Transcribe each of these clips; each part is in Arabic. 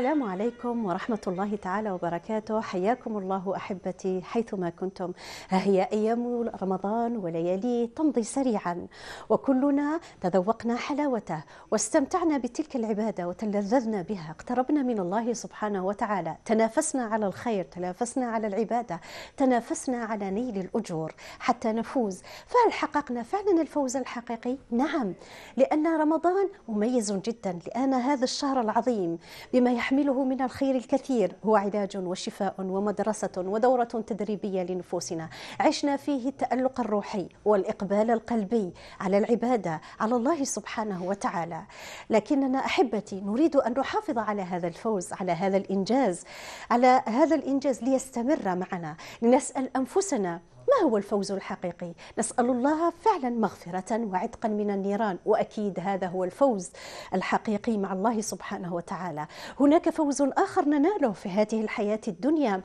السلام عليكم ورحمة الله تعالى وبركاته حياكم الله أحبتي حيثما كنتم ها هي أيام رمضان ولياليه تمضي سريعا وكلنا تذوقنا حلاوته واستمتعنا بتلك العبادة وتلذذنا بها اقتربنا من الله سبحانه وتعالى تنافسنا على الخير تنافسنا على العبادة تنافسنا على نيل الأجور حتى نفوز فهل حققنا فعلا الفوز الحقيقي؟ نعم لأن رمضان مميز جدا لأن هذا الشهر العظيم بما يحب يحمله من الخير الكثير هو علاج وشفاء ومدرسة ودورة تدريبية لنفوسنا عشنا فيه التألق الروحي والإقبال القلبي على العبادة على الله سبحانه وتعالى لكننا أحبتي نريد أن نحافظ على هذا الفوز على هذا الإنجاز على هذا الإنجاز ليستمر معنا لنسأل أنفسنا ما هو الفوز الحقيقي؟ نسأل الله فعلا مغفرة وعتقا من النيران وأكيد هذا هو الفوز الحقيقي مع الله سبحانه وتعالى هناك فوز آخر نناله في هذه الحياة الدنيا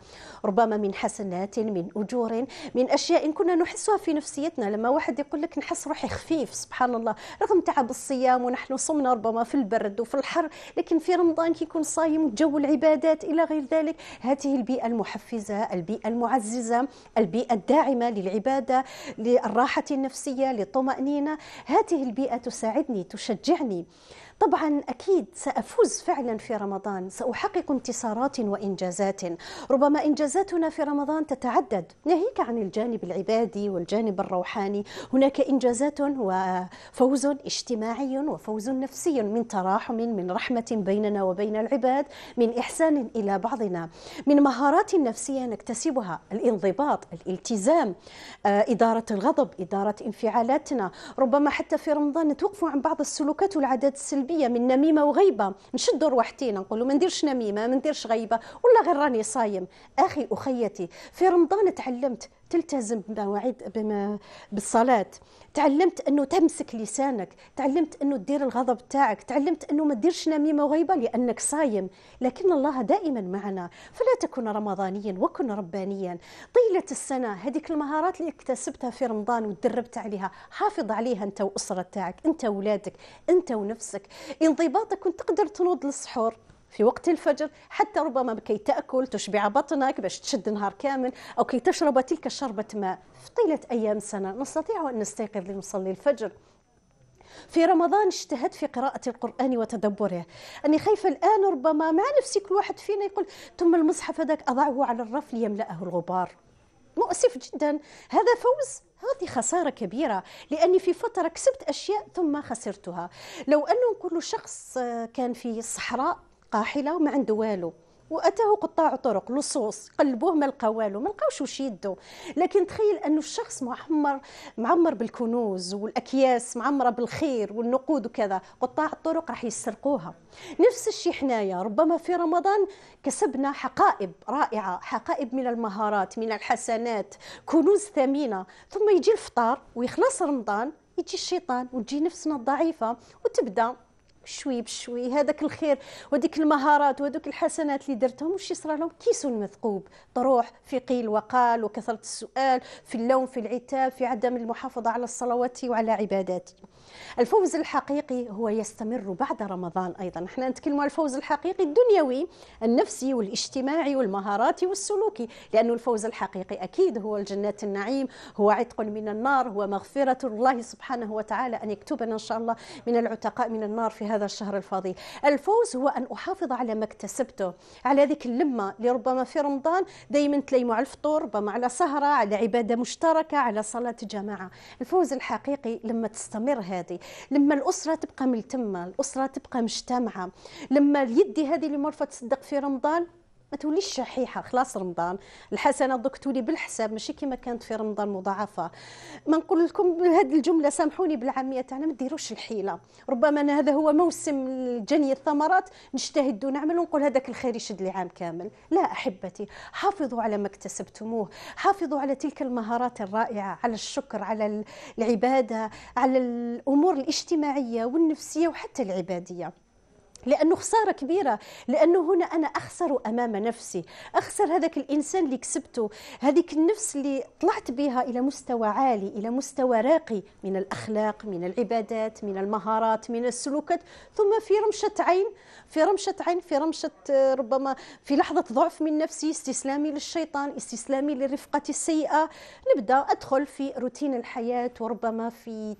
ربما من حسنات من أجور من أشياء كنا نحسها في نفسيتنا لما واحد يقول لك نحس روحي خفيف سبحان الله رغم تعب الصيام ونحن صمنا ربما في البرد وفي الحر لكن في رمضان كيكون صايم جو العبادات إلى غير ذلك هذه البيئة المحفزة البيئة المعززة البيئة الداعمة داعمة للعبادة للراحة النفسية للطمأنينة هذه البيئة تساعدني تشجعني طبعا أكيد سأفوز فعلا في رمضان سأحقق انتصارات وإنجازات ربما إنجازاتنا في رمضان تتعدد ناهيك عن الجانب العبادي والجانب الروحاني هناك إنجازات وفوز اجتماعي وفوز نفسي من تراحم من رحمة بيننا وبين العباد من إحسان إلى بعضنا من مهارات نفسية نكتسبها الانضباط الالتزام آه، إدارة الغضب إدارة انفعالاتنا ربما حتى في رمضان نتوقف عن بعض السلوكات والعادات السلبية بيا من نميمه وغيبه نشد روحتينا نقولوا ما نديرش نميمه ما نديرش غيبه ولا غير راني صايم اخي اخيتي في رمضان تعلمت تلتزم بمواعيد بالصلاه تعلمت انه تمسك لسانك تعلمت انه تدير الغضب تاعك تعلمت انه ما تديرش نميمه غيبه لانك صايم لكن الله دائما معنا فلا تكن رمضانيا وكن ربانيا طيله السنه هذيك المهارات اللي اكتسبتها في رمضان وتدربت عليها حافظ عليها انت وأسرة تاعك انت وولادك انت ونفسك انضباطك كنت تقدر تنوض للسحور في وقت الفجر حتى ربما كي تاكل تشبع بطنك باش تشد نهار كامل او كي تشرب تلك شربه ماء في طيله ايام سنه نستطيع ان نستيقظ لنصلي الفجر في رمضان اجتهدت في قراءة القرآن وتدبره أني خايفة الآن ربما مع نفسي كل واحد فينا يقول ثم المصحف هذاك أضعه على الرف ليملأه الغبار مؤسف جدا هذا فوز هذه خسارة كبيرة لأني في فترة كسبت أشياء ثم خسرتها لو أنه كل شخص كان في الصحراء قاحله وما عنده والو واتاه قطاع طرق لصوص قلبوه ما لقاو والو ما لقاوش واش يدو لكن تخيل انه الشخص معمر معمر بالكنوز والاكياس معمره بالخير والنقود وكذا قطاع الطرق راح يسرقوها نفس الشيء حنايا ربما في رمضان كسبنا حقائب رائعه حقائب من المهارات من الحسنات كنوز ثمينه ثم يجي الفطار ويخلص رمضان يجي الشيطان وتجي نفسنا الضعيفه وتبدا بشوي بشوي هذاك الخير وديك المهارات وهذوك الحسنات اللي درتهم واش يصرى لهم كيس مثقوب طروح في قيل وقال وكثره السؤال في اللوم في العتاب في عدم المحافظه على الصلوات وعلى عباداتي الفوز الحقيقي هو يستمر بعد رمضان ايضا احنا نتكلموا على الفوز الحقيقي الدنيوي النفسي والاجتماعي والمهاراتي والسلوكي لانه الفوز الحقيقي اكيد هو الجنات النعيم هو عتق من النار هو مغفره الله سبحانه وتعالى ان يكتبنا ان شاء الله من العتقاء من النار في هذا هذا الشهر الفاضي الفوز هو أن أحافظ على ما اكتسبته على ذيك اللمة اللي ربما في رمضان دايما تليموا على الفطور ربما على سهرة على عبادة مشتركة على صلاة جماعة الفوز الحقيقي لما تستمر هذه لما الأسرة تبقى ملتمة الأسرة تبقى مجتمعة لما اليد هذه اللي مرفت تصدق في رمضان ما توليش شحيحه خلاص رمضان الحسنه دوك تولي بالحساب ماشي كما كانت في رمضان مضاعفه ما نقول لكم هذه الجمله سامحوني بالعاميه تاعنا ما ديروش الحيله ربما أنا هذا هو موسم جني الثمرات نجتهد ونعمل ونقول هذاك الخير يشد لي عام كامل لا احبتي حافظوا على ما اكتسبتموه حافظوا على تلك المهارات الرائعه على الشكر على العباده على الامور الاجتماعيه والنفسيه وحتى العباديه لانه خساره كبيره لانه هنا انا اخسر امام نفسي اخسر هذاك الانسان اللي كسبته هذيك النفس اللي طلعت بها الى مستوى عالي الى مستوى راقي من الاخلاق من العبادات من المهارات من السلوكات ثم في رمشه عين في رمشه عين في رمشه آه، ربما في لحظه ضعف من نفسي استسلامي للشيطان استسلامي للرفقه السيئه نبدا ادخل في روتين الحياه وربما في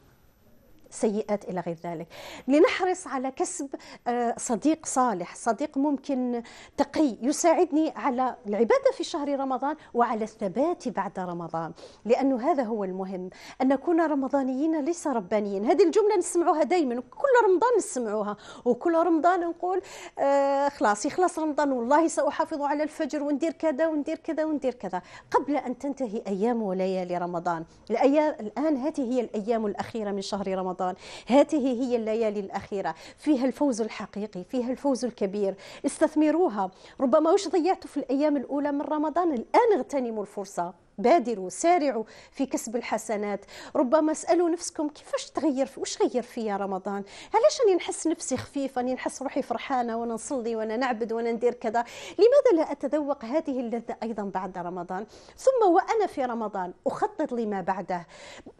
سيئات إلى غير ذلك لنحرص على كسب آه، صديق صالح صديق ممكن تقي يساعدني على العبادة في شهر رمضان وعلى الثبات بعد رمضان لأنه هذا هو المهم أن نكون رمضانيين ليس ربانيين هذه الجملة نسمعوها دايما كل رمضان نسمعوها وكل رمضان نقول آه، خلاص يخلص رمضان والله سأحافظ على الفجر وندير كذا وندير كذا وندير كذا قبل أن تنتهي أيام وليالي رمضان الأيام الآن هذه هي الأيام الأخيرة من شهر رمضان الوصال هذه هي الليالي الأخيرة فيها الفوز الحقيقي فيها الفوز الكبير استثمروها ربما وش ضيعتوا في الأيام الأولى من رمضان الآن اغتنموا الفرصة بادروا سارعوا في كسب الحسنات ربما اسالوا نفسكم كيفاش تغير في وش غير فيا رمضان علاش راني نحس نفسي خفيف راني نحس روحي فرحانه وانا نصلي وانا نعبد وانا ندير كذا لماذا لا اتذوق هذه اللذه ايضا بعد رمضان ثم وانا في رمضان اخطط لما بعده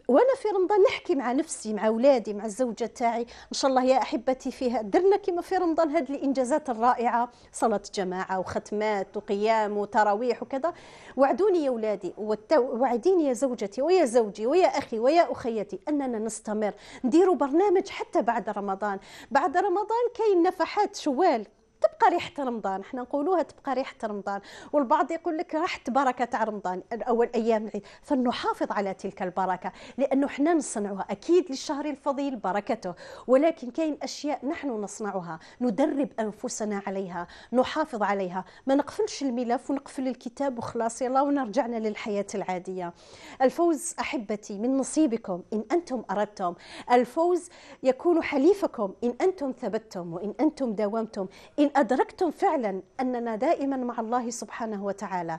وانا في رمضان نحكي مع نفسي مع اولادي مع الزوجه تاعي ان شاء الله يا احبتي فيها درنا كما في رمضان هذه الانجازات الرائعه صلاه جماعه وختمات وقيام وتراويح وكذا وعدوني يا اولادي وعديني يا زوجتي ويا زوجي ويا أخي ويا أخيتي أننا نستمر نديروا برنامج حتى بعد رمضان بعد رمضان كاين نفحات شوال تبقى ريحه رمضان احنا نقولوها تبقى ريحه رمضان والبعض يقول لك راحت بركه تاع رمضان اول ايام العيد فلنحافظ على تلك البركه لانه احنا نصنعها اكيد للشهر الفضيل بركته ولكن كاين اشياء نحن نصنعها ندرب انفسنا عليها نحافظ عليها ما نقفلش الملف ونقفل الكتاب وخلاص يلا ونرجعنا للحياه العاديه الفوز احبتي من نصيبكم ان انتم اردتم الفوز يكون حليفكم ان انتم ثبتم وان انتم داومتم ان أدركتم فعلا أننا دائما مع الله سبحانه وتعالى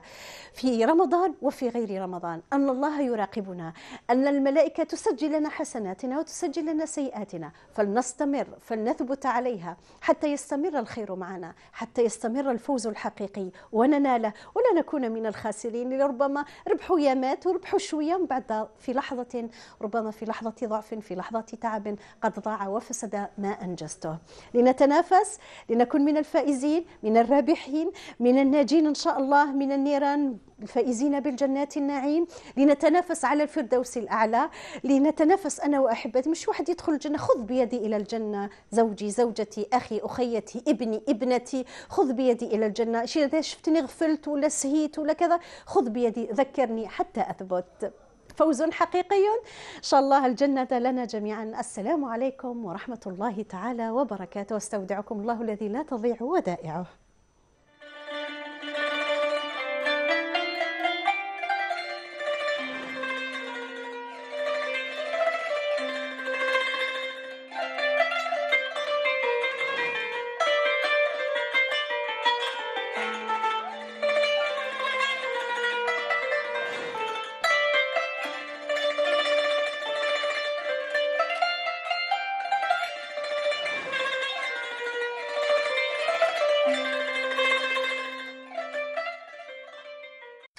في رمضان وفي غير رمضان أن الله يراقبنا أن الملائكة تسجل لنا حسناتنا وتسجل لنا سيئاتنا فلنستمر فلنثبت عليها حتى يستمر الخير معنا حتى يستمر الفوز الحقيقي ونناله ولا نكون من الخاسرين لربما ربحوا يامات وربحوا شوية من بعد في لحظة ربما في لحظة ضعف في لحظة تعب قد ضاع وفسد ما أنجزته لنتنافس لنكن من الفائزين من الرابحين من الناجين إن شاء الله من النيران الفائزين بالجنات النعيم لنتنافس على الفردوس الأعلى لنتنافس أنا وأحبتي مش واحد يدخل الجنة خذ بيدي إلى الجنة زوجي زوجتي أخي أخيتي ابني ابنتي خذ بيدي إلى الجنة شفتني غفلت ولا سهيت ولا كذا خذ بيدي ذكرني حتى أثبت فوز حقيقي إن شاء الله الجنة لنا جميعا السلام عليكم ورحمة الله تعالى وبركاته واستودعكم الله الذي لا تضيع ودائعه